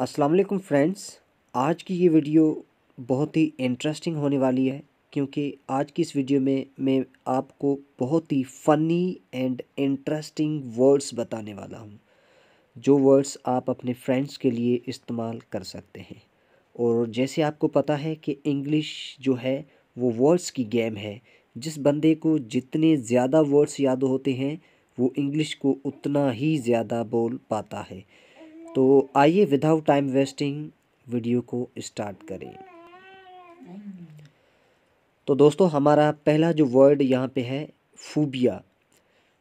अस्सलाम वालेकुम फ्रेंड्स आज की ये वीडियो बहुत ही इंटरेस्टिंग होने वाली है क्योंकि आज की इस वीडियो में मैं आपको बहुत ही फ़नी एंड इंटरेस्टिंग वर्ड्स बताने वाला हूँ जो वर्ड्स आप अपने फ्रेंड्स के लिए इस्तेमाल कर सकते हैं और जैसे आपको पता है कि इंग्लिश जो है वो वर्ड्स की गेम है जिस बंदे को जितने ज़्यादा वर्ड्स याद होते हैं वो इंग्लिश को उतना ही ज़्यादा बोल पाता है तो आइए विदाउट टाइम वेस्टिंग वीडियो को स्टार्ट करें तो दोस्तों हमारा पहला जो वर्ड यहाँ पे है फूबिया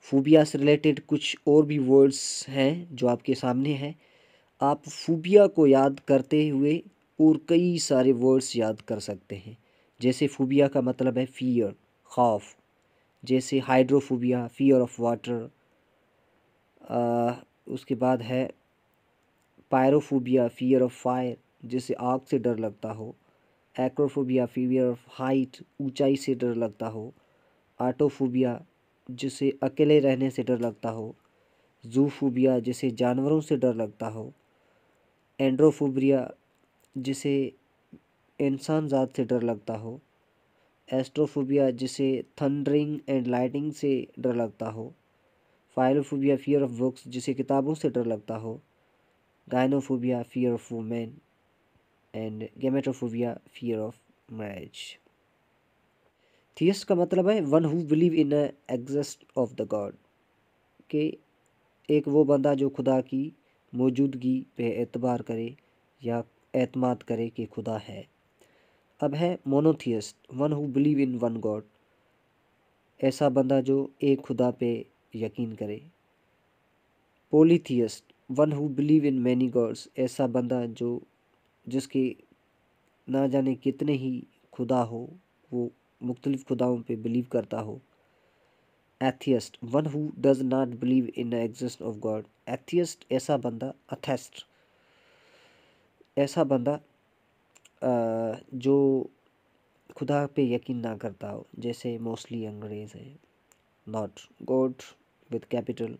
फूबिया से रिलेटेड कुछ और भी वर्ड्स हैं जो आपके सामने हैं आप फूबिया को याद करते हुए और कई सारे वर्ड्स याद कर सकते हैं जैसे फूबिया का मतलब है फ़ियर खौफ जैसे हाइड्रोफोबिया फ़ियर ऑफ वाटर उसके बाद है पायरोफोबिया फियर ऑफ फायर जिसे आग से डर लगता हो एक्रोफोबिया फीवियर ऑफ हाइट ऊंचाई से डर लगता हो आटोफोबिया जिसे अकेले रहने से डर लगता हो जूफोबिया जिसे जानवरों से डर लगता हो एंड्रोफोबिया जिसे इंसान ज़ात से डर लगता हो एस्ट्रोफोबिया जिसे थंडरिंग एंड लाइटिंग से डर लगता हो फायरोफोबिया फियर ऑफ बुक्स जिसे किताबों से डर लगता हो gynophobia fear of women and gamophobia fear of marriage theist का मतलब है one who believe in exist of the god के एक वो बंदा जो खुदा की मौजूदगी पे एतबार करे या एतमाद करे कि खुदा है अब है monotheist one who believe in one god ऐसा बंदा जो एक खुदा पे यकीन करे polytheist one who believe in many gods ऐसा बंदा जो जिसके ना जाने कितने ही खुदा हो वो मुख्तलिफ़ खुदाओं पे बिलीव करता हो atheist one who does not believe in exist of god atheist ऐसा बंदा अथेस्ट ऐसा बंदा जो खुदा पे यकीन ना करता हो जैसे मोस्टली अंग्रेज़ हैं नॉट गॉड विद कैपिटल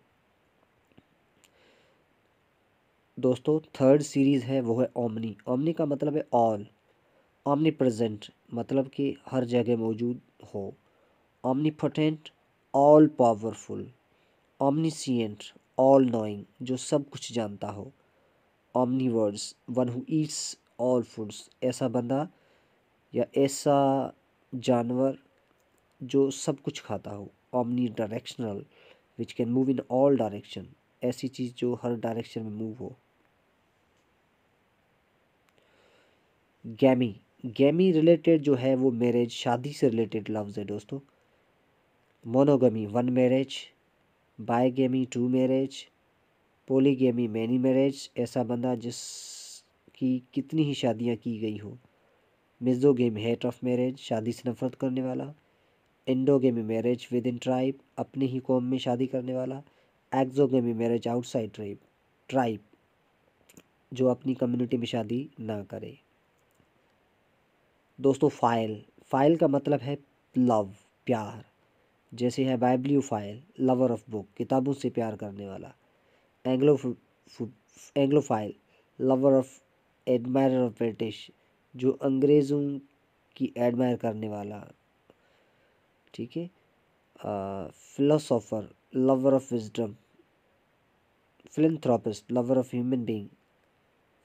दोस्तों थर्ड सीरीज़ है वो है ओमनी ओमनी का मतलब है ऑल ओमनी प्रजेंट मतलब कि हर जगह मौजूद हो omnipotent all powerful omniscient all knowing जो सब कुछ जानता हो omnivores one who eats all foods ऐसा बंदा या ऐसा जानवर जो सब कुछ खाता हो omnidirectional which can move in all direction ऐसी चीज़ जो हर डायरेक्शन में मूव हो गैमी गैमी रिलेटेड जो है वो मैरिज शादी से रिलेटेड लफ्ज़ है दोस्तों monogamy one marriage bigamy two marriage gamy many marriage ऐसा बंदा जिस की कितनी ही शादियां की गई हो misogamy hate of marriage शादी से नफरत करने वाला इंडो गेमी मैरिज विद इन ट्राइब अपने ही कौम में शादी करने वाला एक्जो गेमी मैरिज आउटसाइड ट्राइब ट्राइब जो अपनी कम्युनिटी में शादी ना करे दोस्तों फ़ाइल फ़ाइल का मतलब है लव प्यार जैसे है bibliophile lover of book किताबों से प्यार करने वाला anglo anglophile lover of admirer of British जो अंग्रेज़ों की एडमायर करने वाला ठीक है philosopher lover of wisdom philanthropist lover of human being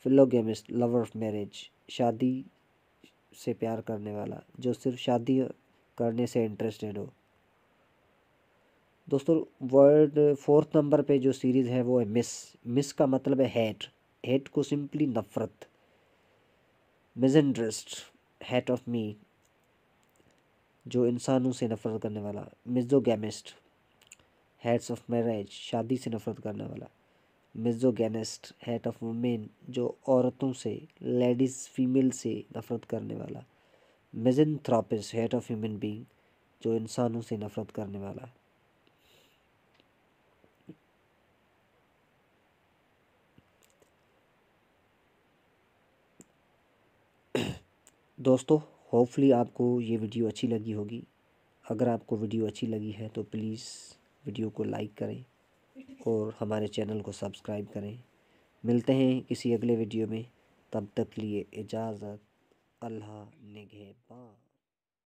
philogamist lover of marriage शादी से प्यार करने वाला जो सिर्फ शादी करने से इंटरेस्टेड हो दोस्तों वर्ल्ड फोर्थ नंबर पे जो सीरीज़ है वो है मिस मिस का मतलब है हेट हेट को सिंपली नफ़रत mis interest hate of me जो इंसानों से नफ़रत करने वाला गेमिस्ट हेड्स ऑफ मैरिज शादी से नफ़रत करने वाला मिजोगेनिस्ट हेट ऑफ वुमेन जो औरतों से लेडीज़ फीमेल से नफ़रत करने वाला misanthropist hate of human being जो इंसानों से नफ़रत करने वाला दोस्तों होपफुली आपको ये वीडियो अच्छी लगी होगी अगर आपको वीडियो अच्छी लगी है तो प्लीज़ वीडियो को लाइक करें और हमारे चैनल को सब्सक्राइब करें मिलते हैं किसी अगले वीडियो में तब तक लिए इजाज़त अल्लाह निगहबान